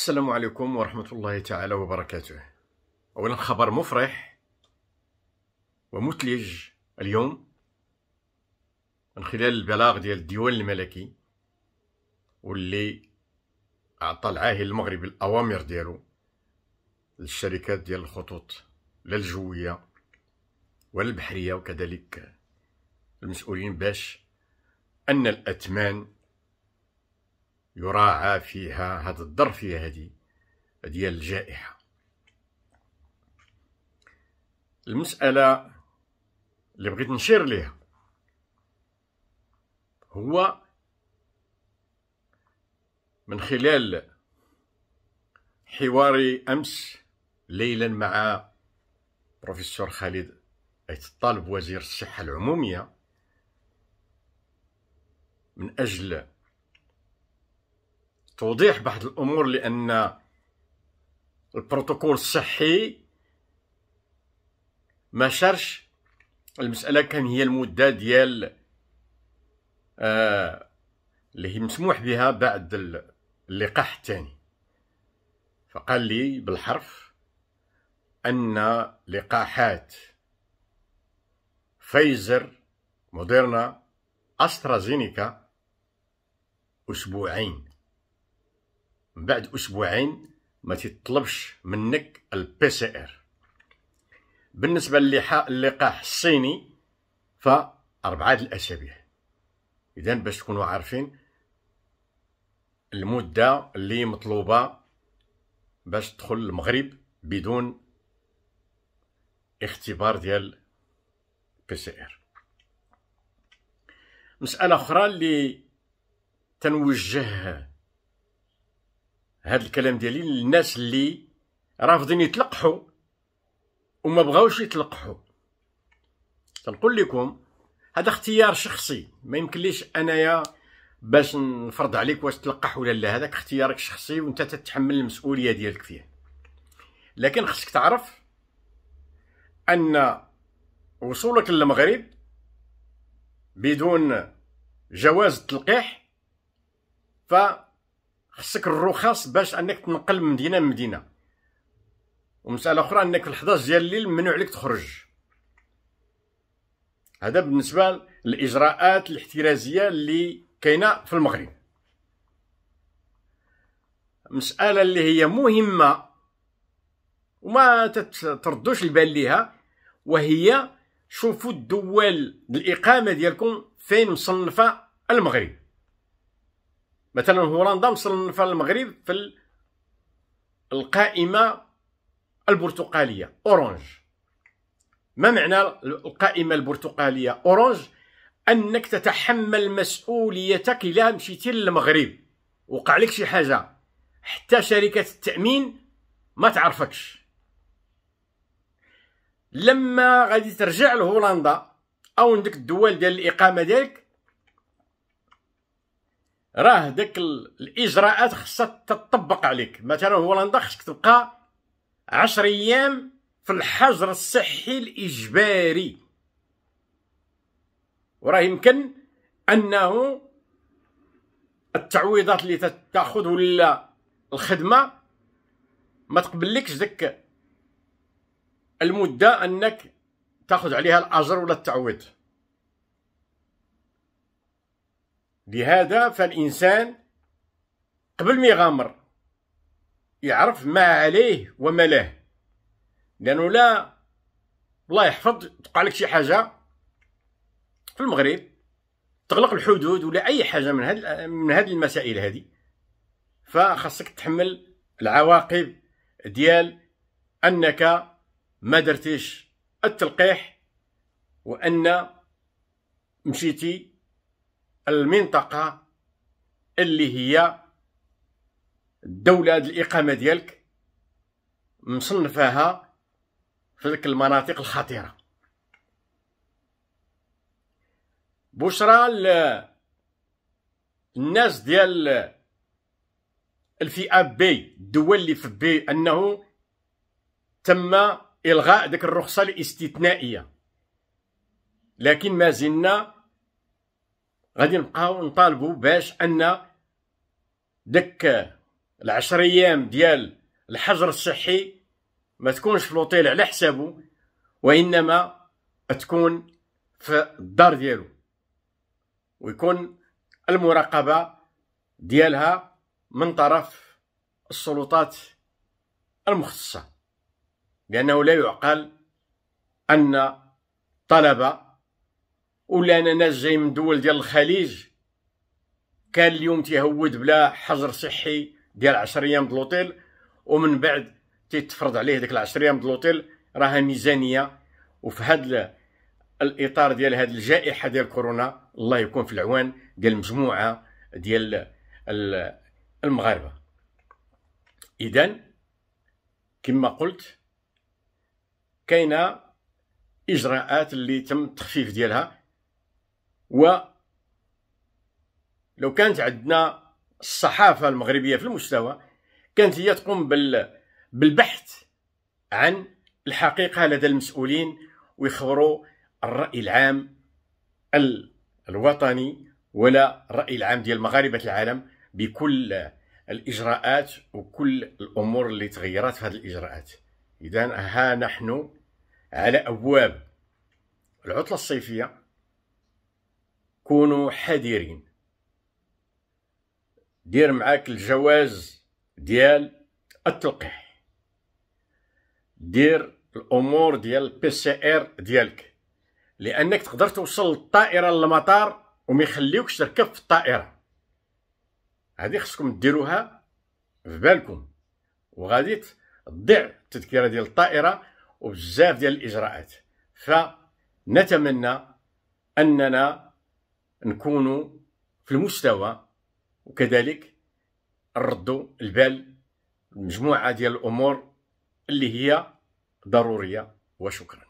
السلام عليكم ورحمة الله تعالى وبركاته أولا خبر مفرح ومثلج اليوم من خلال البلاغ ديال الديوان الملكي واللي أعطى العاهل المغربي الأوامر ديالو للشركات ديال الخطوط للجوية الجوية وكذلك المسؤولين باش أن الأتمان يراعى فيها هذا الظرفيه هذه ديال الجائحه المساله اللي بغيت نشير ليها هو من خلال حواري امس ليلا مع بروفيسور خالد ايت الطالب وزير الصحه العموميه من اجل توضيح بعض الامور لان البروتوكول الصحي ما شرش المساله كان هي المده ديال آه اللي هي مسموح بها بعد اللقاح الثاني فقال لي بالحرف ان لقاحات فايزر موديرنا استرازينيكا اسبوعين من بعد اسبوعين ما تطلبش منك البي سي ار بالنسبه للقاح الصيني ف أربعة الأسابيع إذا باش تكونوا عارفين المدة اللي مطلوبة باش تدخل المغرب بدون اختبار ديال بي سي ار مسألة أخرى اللي تنوجه هذا الكلام ديالي للناس اللي رافضين يتلقحوا وما بغاوش يتلقحوا تنقول لكم هذا اختيار شخصي ما يمكنليش انايا باش نفرض عليك واش تلقح ولا لا هذاك اختيارك شخصي وانت تتحمل المسؤوليه ديالك فيه لكن خصك تعرف ان وصولك للمغرب بدون جواز التلقيح ف خصك الرخص باش انك تنقل من مدينه لمدينه ومساله اخرى انك في 11 ديال الليل ممنوع عليك تخرج هذا بالنسبه للاجراءات الاحترازيه اللي كاينه في المغرب مساله اللي هي مهمه وما تردوش البال ليها وهي شوفوا الدول الاقامه ديالكم فين مصنفه المغرب مثلا هولندا مصنفه المغرب في القائمه البرتقاليه اورانج ما معنى القائمه البرتقاليه اورانج انك تتحمل مسؤوليتك الا مشيتي للمغرب وقع لك شي حاجه حتى شركه التامين ما تعرفكش لما غادي ترجع لهولندا او عندك الدول ديال الاقامه ديالك راه داك الاجراءات خصها تطبق عليك مثلا هولندا خصك تبقى 10 ايام في الحجر الصحي الاجباري وراه يمكن انه التعويضات اللي تاخذ ولا الخدمه ما تقبلكش داك المده انك تاخذ عليها الاجر ولا التعويض لهذا فالإنسان قبل ما يغامر يعرف ما عليه وما له لأنه لا الله يحفظ تقع لك شي حاجة في المغرب تغلق الحدود ولا أي حاجة من هاد من هاد المسائل هذه فخاصك تحمل العواقب ديال أنك ما درتيش التلقيح وأن مشيتي المنطقة اللي هي الدولة الإقامة ديالك مصنفاها في ذلك المناطق الخطيرة بشرى الناس ديال الفئة بي الدول اللي في بي أنه تم إلغاء ديك الرخصة الاستثنائية لكن ما زلنا غادي نبقاو نطالبوا باش ان دك العشر ايام ديال الحجر الصحي ما تكونش في لوطيل على حسابه وانما تكون في الدار ديالو ويكون المراقبه ديالها من طرف السلطات المختصه لانه لا يعقل ان طلبه ولا انا ناس جاي من دول ديال الخليج كان اليوم تيهود بلا حجر صحي ديال 10 ايام دلوطيل ومن بعد تيتفرض عليه ديك 10 ايام دلوطيل راها ميزانيه وفي هذا الاطار ديال هذه الجائحه ديال كورونا الله يكون في العوان ديال مجموعه ديال المغاربه اذا كما قلت كاينه اجراءات اللي تم التخفيف ديالها ولو كانت عندنا الصحافة المغربية في المستوى كانت هي تقوم بال... بالبحث عن الحقيقة لدى المسؤولين ويخبروا الرأي العام ال... الوطني ولا الرأي العام ديال مغاربة العالم بكل الإجراءات وكل الأمور اللي تغيرت في هذه الإجراءات إذا ها نحن على أبواب العطلة الصيفية كونوا حذرين دير معاك الجواز ديال التلقيح دير الامور ديال البي سي ار ديالك لانك تقدر توصل الطائره للمطار وما يخليوكش تركب في الطائره هذه خصكم ديروها في بالكم وغادي تضيع التذكره ديال الطائره وبزاف ديال الاجراءات فنتمنى اننا نكونوا في المستوى وكذلك نردوا البال مجموعة ديال الأمور اللي هي ضرورية وشكرا